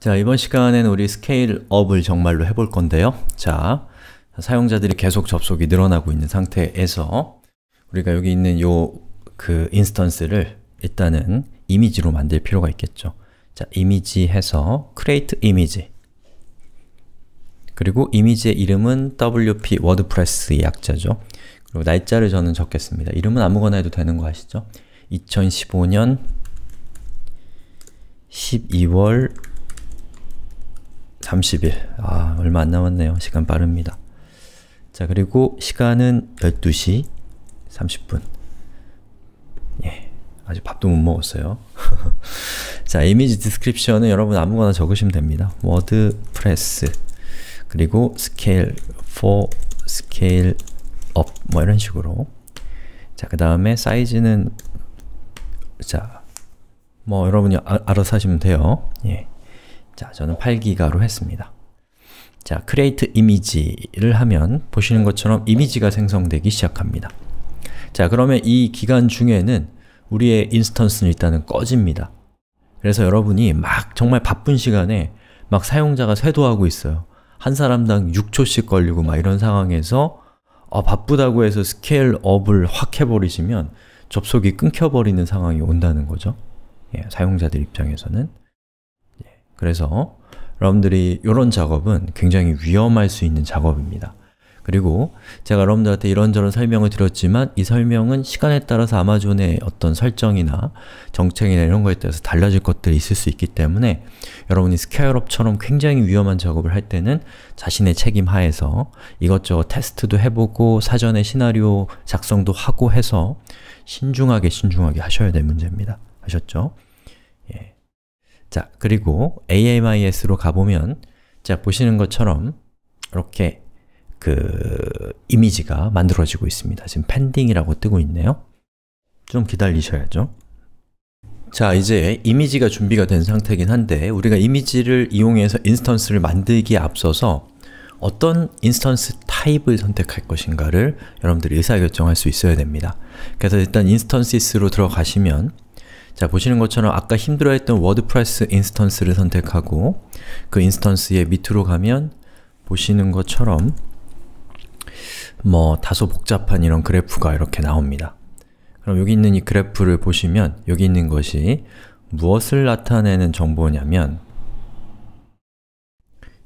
자, 이번 시간에는 우리 스케일 업을 정말로 해볼 건데요. 자, 사용자들이 계속 접속이 늘어나고 있는 상태에서 우리가 여기 있는 요 그 인스턴스를 일단은 이미지로 만들 필요가 있겠죠. 자, 이미지 해서 create image 그리고 이미지의 이름은 WP w o r d p r e s s 의 약자죠. 그리고 날짜를 저는 적겠습니다. 이름은 아무거나 해도 되는 거 아시죠? 2015년 12월 30일. 아, 얼마 안 남았네요. 시간 빠릅니다. 자, 그리고 시간은 12시 30분. 예. 아직 밥도 못 먹었어요. 자, 이미지 디스크립션은 여러분 아무거나 적으시면 됩니다. 워드 프레스 그리고 스케일 4, 스케일 업뭐 이런 식으로 자, 그 다음에 사이즈는 자, 뭐 여러분이 아, 알아서 하시면 돼요. 예. 자, 저는 8기가로 했습니다. 자, create i m a 를 하면 보시는 것처럼 이미지가 생성되기 시작합니다. 자, 그러면 이 기간 중에는 우리의 인스턴스는 일단은 꺼집니다. 그래서 여러분이 막 정말 바쁜 시간에 막 사용자가 쇄도하고 있어요. 한 사람당 6초씩 걸리고 막 이런 상황에서 어, 바쁘다고 해서 스케일업을 확 해버리시면 접속이 끊겨버리는 상황이 온다는 거죠. 예, 사용자들 입장에서는. 그래서 여러분들이 이런 작업은 굉장히 위험할 수 있는 작업입니다. 그리고 제가 여러분들한테 이런저런 설명을 드렸지만 이 설명은 시간에 따라서 아마존의 어떤 설정이나 정책이나 이런 거에 따라서 달라질 것들이 있을 수 있기 때문에 여러분이 스퀘어럽처럼 굉장히 위험한 작업을 할 때는 자신의 책임 하에서 이것저것 테스트도 해보고 사전에 시나리오 작성도 하고 해서 신중하게 신중하게 하셔야 될 문제입니다. 아셨죠? 자, 그리고 AMIS로 가보면 자, 보시는 것처럼 이렇게 그 이미지가 만들어지고 있습니다. 지금 p e n d i n g 이라고 뜨고 있네요. 좀 기다리셔야죠. 자, 이제 이미지가 준비가 된 상태긴 한데 우리가 이미지를 이용해서 인스턴스를 만들기에 앞서서 어떤 인스턴스 타입을 선택할 것인가를 여러분들이 의사결정할 수 있어야 됩니다. 그래서 일단 인스턴시스로 들어가시면 자, 보시는 것처럼 아까 힘들어했던 워드프레스 인스턴스를 선택하고 그 인스턴스의 밑으로 가면 보시는 것처럼 뭐 다소 복잡한 이런 그래프가 이렇게 나옵니다. 그럼 여기 있는 이 그래프를 보시면 여기 있는 것이 무엇을 나타내는 정보냐면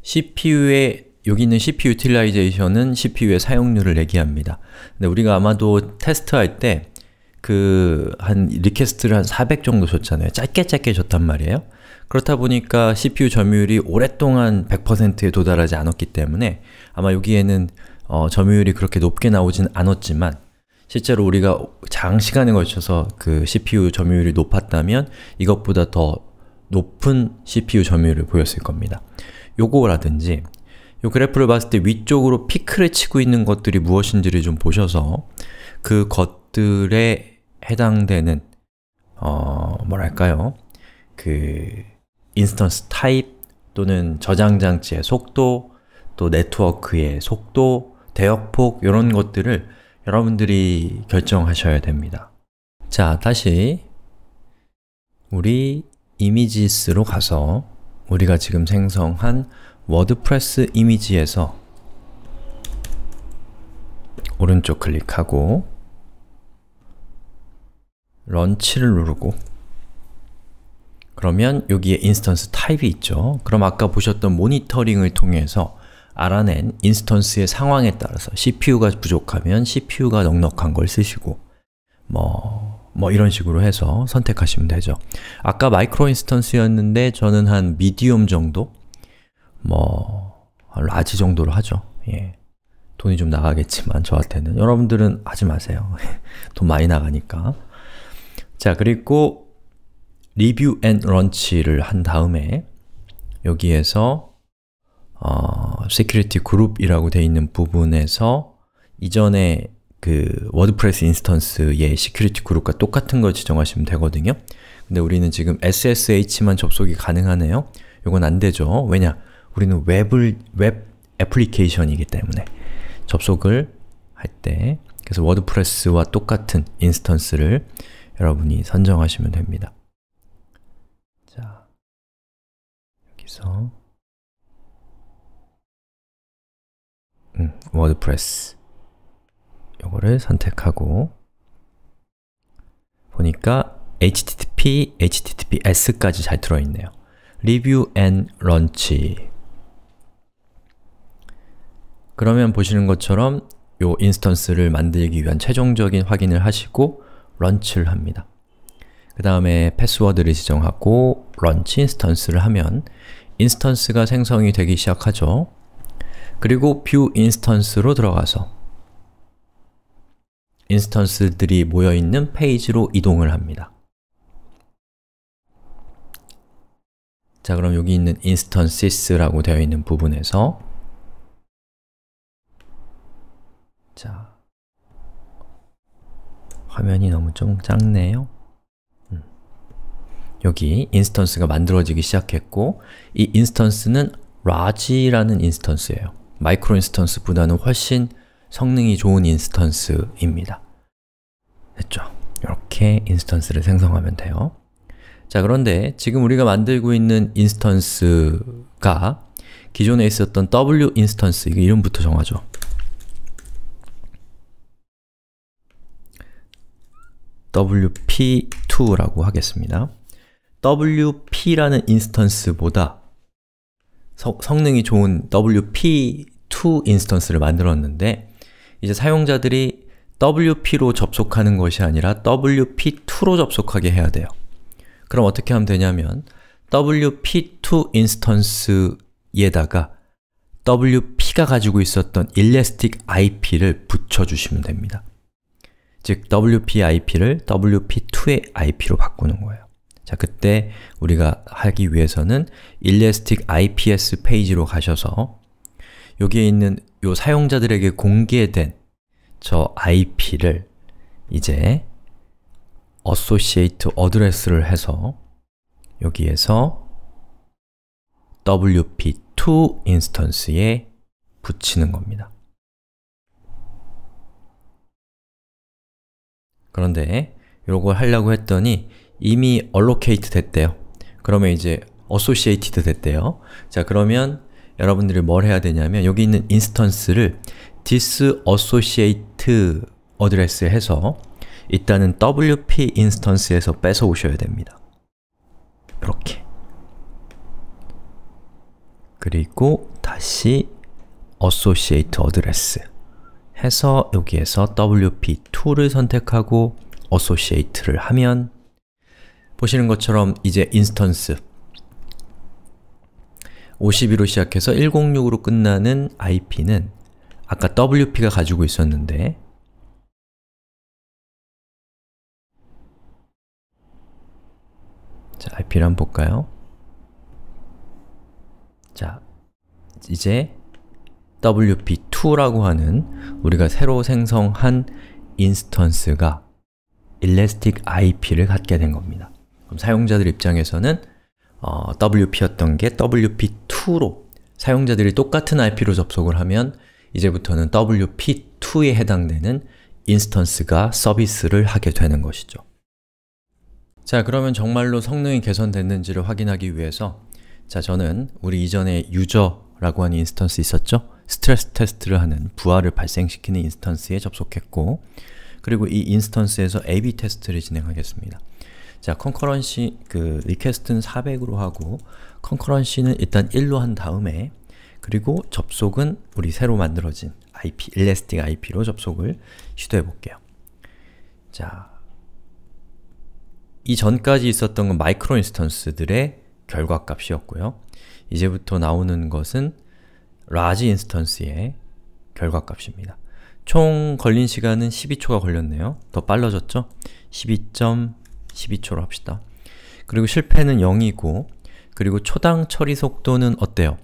CPU의 여기 있는 CPU 유틸라이제이션은 CPU의 사용률을 얘기합니다. 근데 우리가 아마도 테스트할 때 그한 리퀘스트를 한 400 정도 줬잖아요. 짧게 짧게 줬단 말이에요. 그렇다 보니까 CPU 점유율이 오랫동안 100%에 도달하지 않았기 때문에 아마 여기에는 어, 점유율이 그렇게 높게 나오진 않았지만 실제로 우리가 장시간에 걸쳐서 그 CPU 점유율이 높았다면 이것보다 더 높은 CPU 점유율을 보였을 겁니다. 요거라든지 요 그래프를 봤을 때 위쪽으로 피크를 치고 있는 것들이 무엇인지를 좀 보셔서 그 것들의 해당되는 어, 뭐랄까요? 그 인스턴스 타입 또는 저장 장치의 속도, 또 네트워크의 속도, 대역폭 이런 것들을 여러분들이 결정하셔야 됩니다. 자, 다시 우리 이미지스로 가서 우리가 지금 생성한 워드프레스 이미지에서 오른쪽 클릭하고 런치를 누르고 그러면 여기에 인스턴스 타입이 있죠. 그럼 아까 보셨던 모니터링을 통해서 알아낸 인스턴스의 상황에 따라서 CPU가 부족하면 CPU가 넉넉한 걸 쓰시고 뭐, 뭐 이런 식으로 해서 선택하시면 되죠. 아까 마이크로 인스턴스였는데 저는 한 미디움 정도? 뭐, 라지 정도로 하죠. 예. 돈이 좀 나가겠지만 저한테는 여러분들은 하지 마세요. 돈 많이 나가니까 자, 그리고 리뷰 앤 런치를 한 다음에 여기에서 어, security group이라고 되어 있는 부분에서 이전에 그 워드프레스 인스턴스의 security group과 똑같은 걸 지정하시면 되거든요. 근데 우리는 지금 SSH만 접속이 가능하네요. 이건 안 되죠. 왜냐? 우리는 웹을 웹 애플리케이션이기 때문에 접속을 할 때 그래서 워드프레스와 똑같은 인스턴스를 여러분이 선정하시면 됩니다. 자, 여기서 음, 워드프레스 요거를 선택하고 보니까 http, https까지 잘 들어있네요. 리뷰 앤 런치 그러면 보시는 것처럼 요 인스턴스를 만들기 위한 최종적인 확인을 하시고 런치를 합니다. 그 다음에 패스워드를 지정하고 런치 인스턴스를 하면 인스턴스가 생성이 되기 시작하죠. 그리고 뷰 인스턴스로 들어가서 인스턴스들이 모여있는 페이지로 이동을 합니다. 자, 그럼 여기 있는 instances라고 되어 있는 부분에서 자, 화면이 너무 좀 작네요. 음. 여기 인스턴스가 만들어지기 시작했고 이 인스턴스는 l a 라는 인스턴스예요. 마이크로 인스턴스보다는 훨씬 성능이 좋은 인스턴스입니다. 됐죠? 이렇게 인스턴스를 생성하면 돼요. 자, 그런데 지금 우리가 만들고 있는 인스턴스가 기존에 있었던 w 인스턴스, 이게 이름부터 정하죠. wp2라고 하겠습니다. wp라는 인스턴스보다 서, 성능이 좋은 wp2 인스턴스를 만들었는데 이제 사용자들이 wp로 접속하는 것이 아니라 wp2로 접속하게 해야 돼요. 그럼 어떻게 하면 되냐면 wp2 인스턴스에다가 wp가 가지고 있었던 elastic ip를 붙여주시면 됩니다. 즉 WPIP를 WP2의 IP로 바꾸는 거예요. 자, 그때 우리가 하기 위해서는 Elastic IPS 페이지로 가셔서 여기에 있는 요 사용자들에게 공개된 저 IP를 이제 associate address를 해서 여기에서 wp2 인스턴스에 붙이는 겁니다. 그런데 요걸 하려고 했더니 이미 allocate 됐대요. 그러면 이제 associated 됐대요. 자, 그러면 여러분들이 뭘 해야 되냐면 여기 있는 인스턴스를 disassociate 어드레스에 해서 일단은 wp 인스턴스에서 뺏어 오셔야 됩니다. 이렇게 그리고 다시 associate 어드레스 해서 여기에서 WP2를 선택하고 associate를 하면 보시는 것처럼 이제 인스턴스 52로 시작해서 106으로 끝나는 IP는 아까 WP가 가지고 있었는데 자, IP를 한번 볼까요? 자, 이제 wp2라고 하는 우리가 새로 생성한 인스턴스가 Elastic IP를 갖게 된 겁니다. 그럼 사용자들 입장에서는 어, wp였던 게 wp2로 사용자들이 똑같은 IP로 접속을 하면 이제부터는 wp2에 해당되는 인스턴스가 서비스를 하게 되는 것이죠. 자, 그러면 정말로 성능이 개선됐는지를 확인하기 위해서 자, 저는 우리 이전에 유저라고 하는 인스턴스 있었죠? 스트레스 테스트를 하는 부하를 발생시키는 인스턴스에 접속했고 그리고 이 인스턴스에서 AB 테스트를 진행하겠습니다. 자, 컨커런시 그 리퀘스트는 400으로 하고 컨커런시는 일단 1로 한 다음에 그리고 접속은 우리 새로 만들어진 IP, elastic IP로 접속을 시도해 볼게요. 자, 이전까지 있었던 건 마이크로 인스턴스들의 결과값이었고요. 이제부터 나오는 것은 라지 인스턴스의 결과값입니다. 총 걸린 시간은 12초가 걸렸네요. 더 빨라졌죠? 12.12초로 합시다. 그리고 실패는 0이고 그리고 초당 처리 속도는 어때요?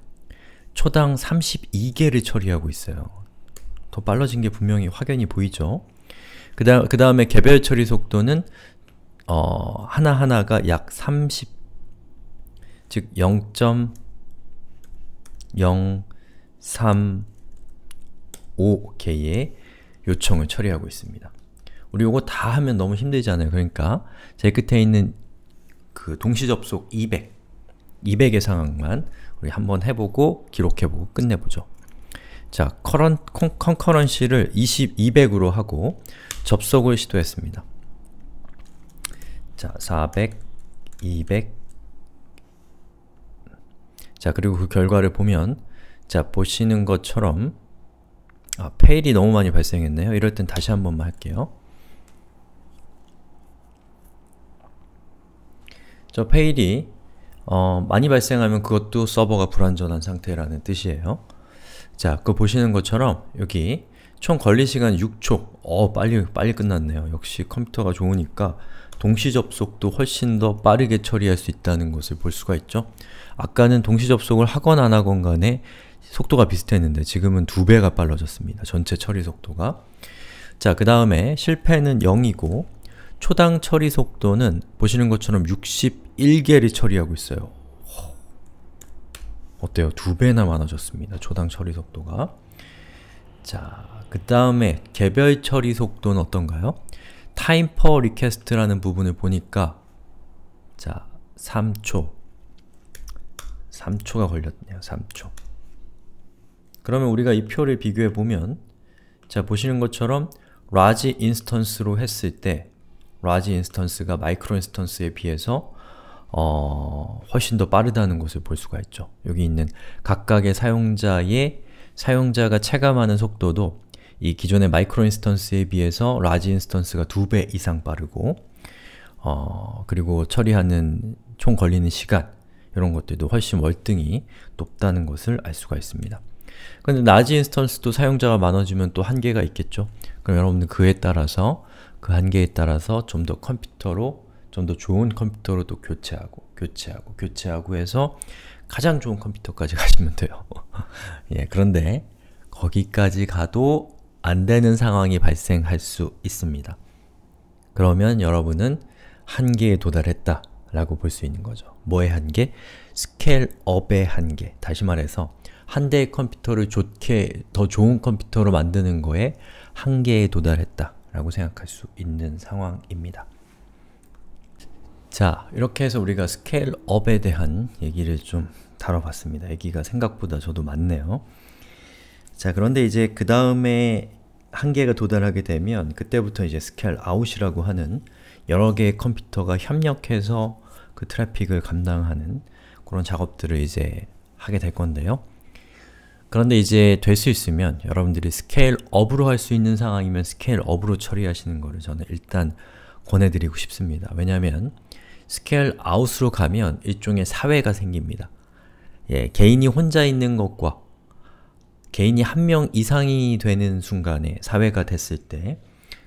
초당 32개를 처리하고 있어요. 더 빨라진 게 분명히 확연히 보이죠? 그, 그 다음에 개별 처리 속도는 어, 하나하나가 약 30, 즉0.0 3, 5개의 요청을 처리하고 있습니다. 우리 요거 다 하면 너무 힘들지 아요 그러니까 제 끝에 있는 그 동시접속 200, 200의 상황만 우리 한번 해보고 기록해보고 끝내보죠. 자, 커런, 컨, 컨커런시를 20, 200으로 하고 접속을 시도했습니다. 자, 400, 200 자, 그리고 그 결과를 보면 자, 보시는 것처럼 아, 페일이 너무 많이 발생했네요. 이럴 땐 다시 한 번만 할게요. 저 페일이 어, 많이 발생하면 그것도 서버가 불완전한 상태라는 뜻이에요. 자, 그 보시는 것처럼 여기 총 걸리시간 6초 어, 빨리 빨리 끝났네요. 역시 컴퓨터가 좋으니까 동시 접속도 훨씬 더 빠르게 처리할 수 있다는 것을 볼 수가 있죠. 아까는 동시 접속을 하건 안 하건 간에 속도가 비슷했는데 지금은 두배가 빨라졌습니다. 전체 처리 속도가 자, 그 다음에 실패는 0이고 초당 처리 속도는 보시는 것처럼 61개를 처리하고 있어요. 어때요? 두 배나 많아졌습니다. 초당 처리 속도가. 자, 그 다음에 개별 처리 속도는 어떤가요? 타임 퍼 리퀘스트라는 부분을 보니까 자, 3초 3초가 걸렸네요. 3초 그러면 우리가 이 표를 비교해 보면 자, 보시는 것처럼 large instance로 했을 때 large instance가 micro instance에 비해서 어, 훨씬 더 빠르다는 것을 볼 수가 있죠. 여기 있는 각각의 사용자의 사용자가 체감하는 속도도 이 기존의 마이크로 인스턴스에 비해서 라지 인스턴스가 두 배 이상 빠르고 어, 그리고 처리하는 총 걸리는 시간 이런 것들도 훨씬 월등히 높다는 것을 알 수가 있습니다. 근데 낮은 인스턴스도 사용자가 많아지면 또 한계가 있겠죠? 그럼 여러분들 그에 따라서 그 한계에 따라서 좀 더 컴퓨터로 좀 더 좋은 컴퓨터로 또 교체하고 교체하고 교체하고 해서 가장 좋은 컴퓨터까지 가시면 돼요. 예, 그런데 거기까지 가도 안 되는 상황이 발생할 수 있습니다. 그러면 여러분은 한계에 도달했다 라고 볼 수 있는 거죠. 뭐의 한계? 스케일업의 한계. 다시 말해서 한 대의 컴퓨터를 좋게 더 좋은 컴퓨터로 만드는 거에 한계에 도달했다 라고 생각할 수 있는 상황입니다. 자, 이렇게 해서 우리가 스케일업에 대한 얘기를 좀 다뤄봤습니다. 얘기가 생각보다 저도 많네요. 자, 그런데 이제 그 다음에 한계가 도달하게 되면 그때부터 이제 스케일아웃이라고 하는 여러 개의 컴퓨터가 협력해서 그 트래픽을 감당하는 그런 작업들을 이제 하게 될 건데요. 그런데 이제 될 수 있으면 여러분들이 스케일업으로 할 수 있는 상황이면 스케일업으로 처리하시는 것을 저는 일단 권해드리고 싶습니다. 왜냐하면 스케일아웃으로 가면 일종의 사회가 생깁니다. 예, 개인이 혼자 있는 것과 개인이 한 명 이상이 되는 순간에 사회가 됐을 때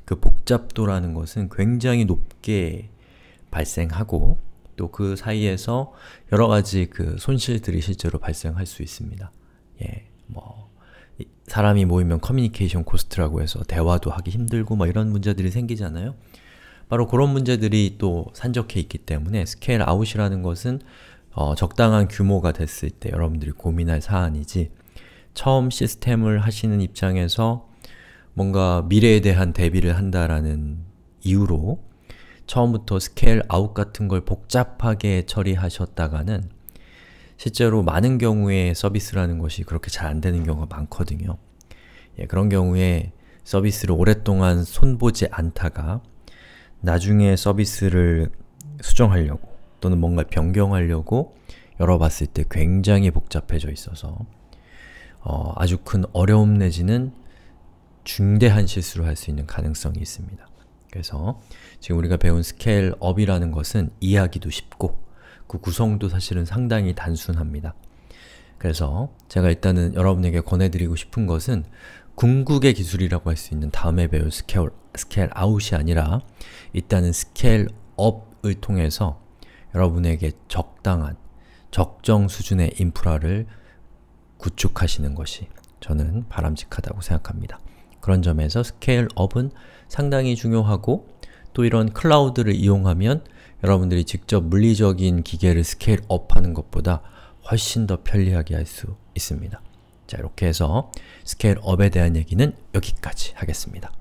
그 복잡도라는 것은 굉장히 높게 발생하고 또 그 사이에서 여러가지 그 손실들이 실제로 발생할 수 있습니다. 예. 뭐 사람이 모이면 커뮤니케이션 코스트라고 해서 대화도 하기 힘들고 막 이런 문제들이 생기잖아요. 바로 그런 문제들이 또 산적해 있기 때문에 스케일 아웃이라는 것은 어, 적당한 규모가 됐을 때 여러분들이 고민할 사안이지 처음 시스템을 하시는 입장에서 뭔가 미래에 대한 대비를 한다라는 이유로 처음부터 스케일 아웃 같은 걸 복잡하게 처리하셨다가는 실제로 많은 경우에 서비스라는 것이 그렇게 잘 안되는 경우가 많거든요. 예, 그런 경우에 서비스를 오랫동안 손보지 않다가 나중에 서비스를 수정하려고 또는 뭔가 변경하려고 열어봤을 때 굉장히 복잡해져 있어서 어, 아주 큰 어려움 내지는 중대한 실수를 할 수 있는 가능성이 있습니다. 그래서 지금 우리가 배운 스케일업이라는 것은 이해하기도 쉽고 그 구성도 사실은 상당히 단순합니다. 그래서 제가 일단은 여러분에게 권해드리고 싶은 것은 궁극의 기술이라고 할 수 있는 다음에 배울 스케일, 스케일 아웃이 아니라 일단은 스케일 업을 통해서 여러분에게 적당한, 적정 수준의 인프라를 구축하시는 것이 저는 바람직하다고 생각합니다. 그런 점에서 스케일업은 상당히 중요하고 또 이런 클라우드를 이용하면 여러분들이 직접 물리적인 기계를 스케일업 하는 것보다 훨씬 더 편리하게 할 수 있습니다. 자, 이렇게 해서 스케일업에 대한 얘기는 여기까지 하겠습니다.